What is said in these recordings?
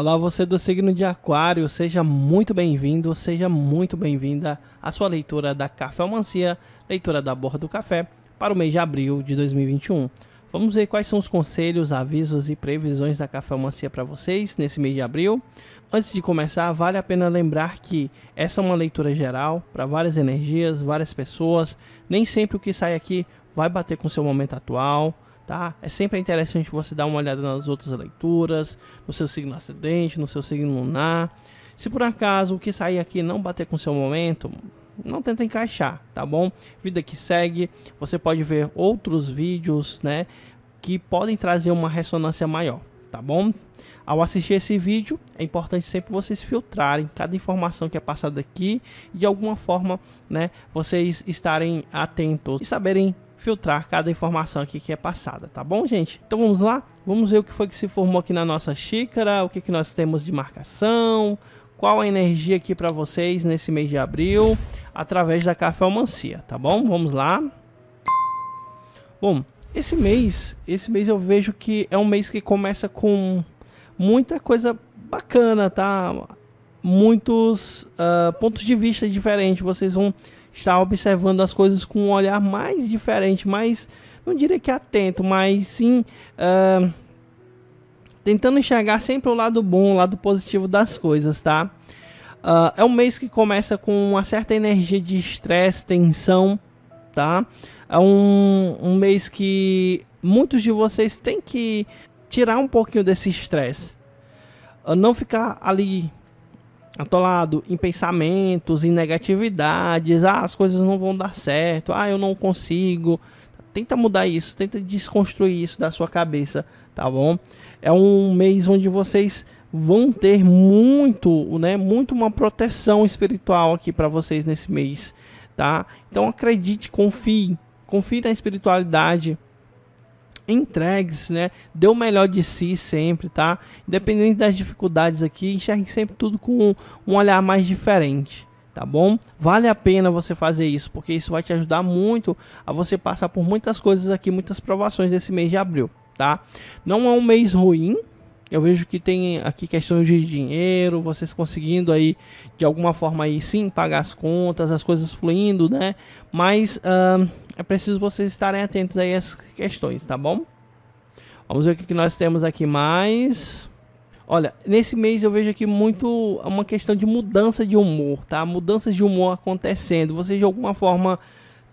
Olá, você do signo de Aquário, seja muito bem-vindo, seja muito bem-vinda à sua leitura da Café Almancia, leitura da Borra do Café, para o mês de abril de 2021. Vamos ver quais são os conselhos, avisos e previsões da Café Almancia para vocês nesse mês de abril. Antes de começar, vale a pena lembrar que essa é uma leitura geral para várias energias, várias pessoas. Nem sempre o que sai aqui vai bater com seu momento atual tá? É sempre interessante você dar uma olhada nas outras leituras, no seu signo ascendente, no seu signo lunar. Se por acaso o que sair aqui não bater com seu momento, não tenta encaixar, tá bom? Vida que segue, você pode ver outros vídeos, né, que podem trazer uma ressonância maior, tá bom? Ao assistir esse vídeo, é importante sempre vocês filtrarem cada informação que é passada aqui e de alguma forma, né, vocês estarem atentos e saberem filtrar cada informação aqui que é passada, tá bom, gente? Então vamos lá, vamos ver o que foi que se formou aqui na nossa xícara, o que, que nós temos de marcação, qual a energia aqui para vocês nesse mês de abril, através da almancia, tá bom? Vamos lá. Bom, esse mês, esse mês eu vejo que é um mês que começa com muita coisa bacana, tá? Muitos uh, pontos de vista diferentes, vocês vão está observando as coisas com um olhar mais diferente, mais, não diria que atento, mas sim uh, tentando enxergar sempre o lado bom, o lado positivo das coisas, tá? Uh, é um mês que começa com uma certa energia de estresse, tensão, tá? É um, um mês que muitos de vocês têm que tirar um pouquinho desse estresse. Ah, não ficar ali atolado em pensamentos, em negatividades, ah, as coisas não vão dar certo, ah, eu não consigo. Tenta mudar isso, tenta desconstruir isso da sua cabeça, tá bom? É um mês onde vocês vão ter muito, né, muito uma proteção espiritual aqui para vocês nesse mês, tá? Então acredite, confie, confie na espiritualidade entregues, né? Dê o melhor de si sempre, tá? Independente das dificuldades aqui, enxergue sempre tudo com um olhar mais diferente, tá bom? Vale a pena você fazer isso, porque isso vai te ajudar muito a você passar por muitas coisas aqui, muitas provações desse mês de abril, tá? Não é um mês ruim, eu vejo que tem aqui questões de dinheiro, vocês conseguindo aí de alguma forma aí sim pagar as contas, as coisas fluindo, né? Mas uh, é preciso vocês estarem atentos aí às questões, tá bom? Vamos ver o que nós temos aqui mais. Olha, nesse mês eu vejo aqui muito é uma questão de mudança de humor, tá? Mudanças de humor acontecendo. Vocês de alguma forma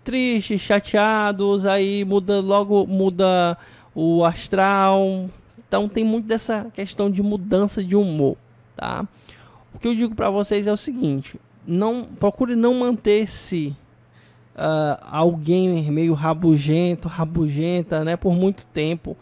tristes, chateados, aí muda logo muda o astral. Então tem muito dessa questão de mudança de humor, tá? O que eu digo para vocês é o seguinte: não procure não manter-se uh, alguém meio rabugento, rabugenta, né, por muito tempo.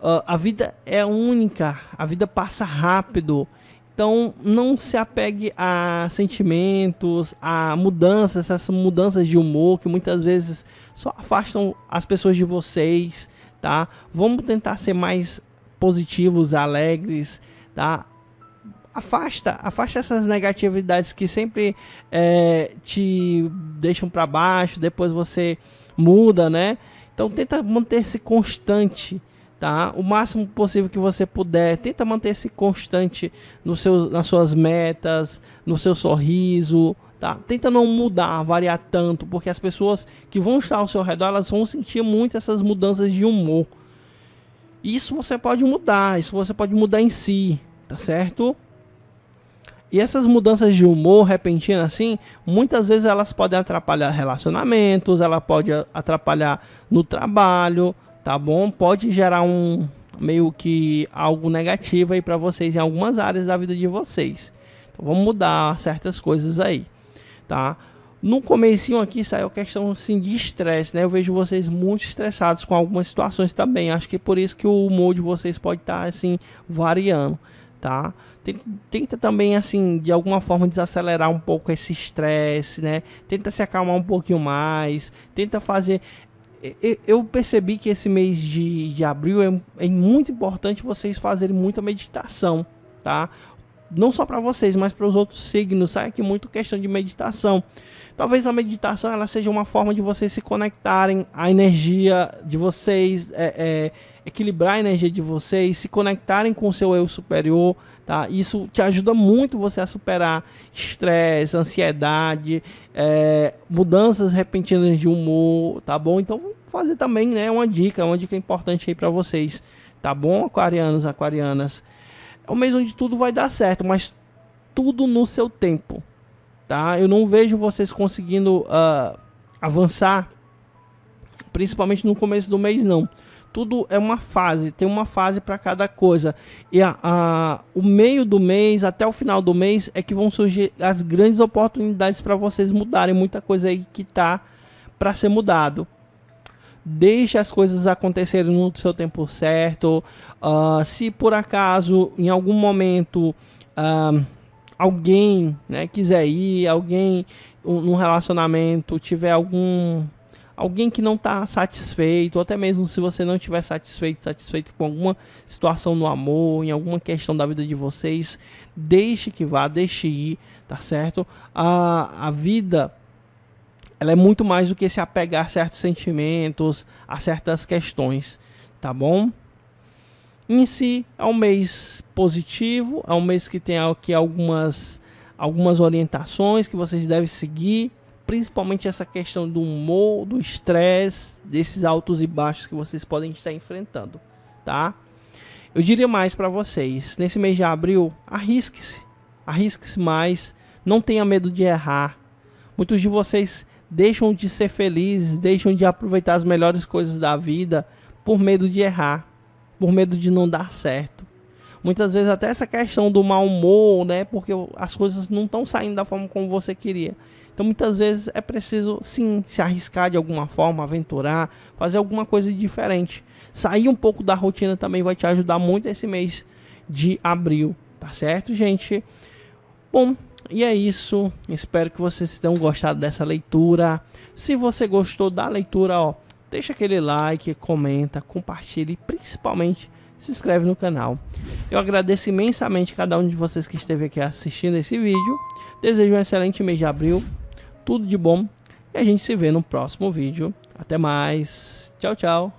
Uh, a vida é única, a vida passa rápido. Então, não se apegue a sentimentos, a mudanças, essas mudanças de humor que muitas vezes só afastam as pessoas de vocês, tá? Vamos tentar ser mais positivos, alegres, tá? afasta, afasta essas negatividades que sempre é, te deixam para baixo, depois você muda, né? Então tenta manter-se constante, tá? O máximo possível que você puder, tenta manter-se constante no seu, nas suas metas, no seu sorriso, tá? Tenta não mudar, variar tanto, porque as pessoas que vão estar ao seu redor, elas vão sentir muito essas mudanças de humor. Isso você pode mudar, isso você pode mudar em si, tá certo? E essas mudanças de humor repentinas assim, muitas vezes elas podem atrapalhar relacionamentos, ela pode atrapalhar no trabalho, tá bom? Pode gerar um meio que algo negativo aí para vocês em algumas áreas da vida de vocês. Então vamos mudar certas coisas aí, tá? No comecinho aqui saiu a questão assim, de estresse, né? Eu vejo vocês muito estressados com algumas situações também. Acho que é por isso que o humor de vocês pode estar tá, assim variando, tá? Tenta, também, assim, de alguma forma desacelerar um pouco esse estresse, né? Tenta se acalmar um pouquinho mais. Tenta fazer eu percebi que esse mês de, de abril é, é, muito importante vocês fazerem muita meditação, tá? Não só para vocês, mas para os outros signos. Sai aqui muito questão de meditação. Talvez a meditação ela seja uma forma de vocês se conectarem à energia de vocês, é, é, equilibrar a energia de vocês, se conectarem com o seu eu superior, tá? Isso te ajuda muito você a superar estresse, ansiedade, é, mudanças repentinas de humor, tá bom? Então, fazer também, né? Uma dica, uma dica importante aí para vocês, tá bom, aquarianos, aquarianas? É o mês onde tudo vai dar certo, mas tudo no seu tempo tá? Eu não vejo vocês conseguindo uh, avançar, principalmente no começo do mês, não. Tudo é uma fase, tem uma fase para cada coisa. E a, a, o meio do mês até o final do mês é que vão surgir as grandes oportunidades para vocês mudarem muita coisa aí que tá para ser mudado. Deixe as coisas acontecerem no seu tempo certo. Uh, se por acaso em algum momento uh, alguém, né, quiser ir, alguém um, num relacionamento tiver algum alguém que não está satisfeito, ou até mesmo se você não estiver satisfeito, satisfeito com alguma situação no amor, em alguma questão da vida de vocês, deixe que vá, deixe ir, tá certo? A, a vida ela é muito mais do que se apegar a certos sentimentos, a certas questões, tá bom? Em si, é um mês positivo, é um mês que tem aqui algumas, algumas orientações que vocês devem seguir, principalmente essa questão do humor, do estresse, desses altos e baixos que vocês podem estar enfrentando, tá? Eu diria mais para vocês, nesse mês de abril, arrisque-se, arrisque-se mais, não tenha medo de errar. Muitos de vocês deixam de ser felizes, deixam de aproveitar as melhores coisas da vida por medo de errar por medo de não dar certo. Muitas vezes até essa questão do mau humor, né? Porque as coisas não estão saindo da forma como você queria. Então muitas vezes é preciso sim se arriscar de alguma forma, aventurar, fazer alguma coisa diferente. Sair um pouco da rotina também vai te ajudar muito esse mês de abril, tá certo, gente? Bom, e é isso. Espero que vocês tenham gostado dessa leitura. Se você gostou da leitura, ó, deixa aquele like, comenta, compartilha e principalmente se inscreve no canal. Eu agradeço imensamente cada um de vocês que esteve aqui assistindo esse vídeo. Desejo um excelente mês de abril, tudo de bom e a gente se vê no próximo vídeo. Até mais, tchau, tchau.